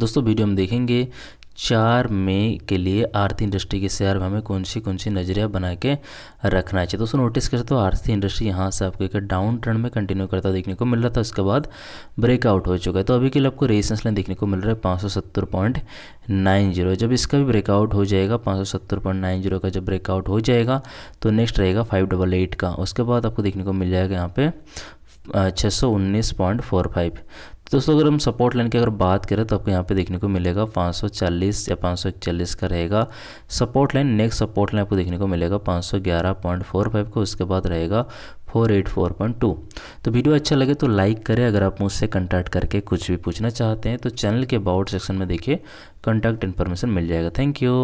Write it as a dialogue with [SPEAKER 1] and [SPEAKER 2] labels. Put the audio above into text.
[SPEAKER 1] दोस्तों वीडियो हम देखेंगे चार मई के लिए आरती इंडस्ट्री के शेयर में हमें कौन सी कौन सी नज़रिया बना के रखना चाहिए दोस्तों नोटिस करते तो आरती इंडस्ट्री यहाँ से आपको एक डाउन ट्रेंड में कंटिन्यू करता देखने को मिल रहा था उसके बाद ब्रेकआउट हो चुका है तो अभी के लिए आपको रेजिस्टेंस लाइन देखने को मिल रहा है पाँच जब इसका भी ब्रेकआउट हो जाएगा पाँच का जब ब्रेकआउट हो जाएगा तो नेक्स्ट रहेगा फाइव का उसके बाद आपको देखने को मिल जाएगा यहाँ पर छः सौ उन्नीस पॉइंट फोर फाइव दोस्तों अगर हम सपोर्ट लाइन की अगर बात करें तो आपको यहाँ पे देखने को मिलेगा 540 या 541 का रहेगा support line next support line आपको देखने को मिलेगा 511.45 को उसके बाद रहेगा 484.2 तो वीडियो अच्छा लगे तो लाइक करें अगर आप मुझसे कंटैक्ट करके कुछ भी पूछना चाहते हैं तो चैनल के अबाउट सेक्शन में देखिए कॉन्टैक्ट इन्फॉर्मेशन मिल जाएगा थैंक यू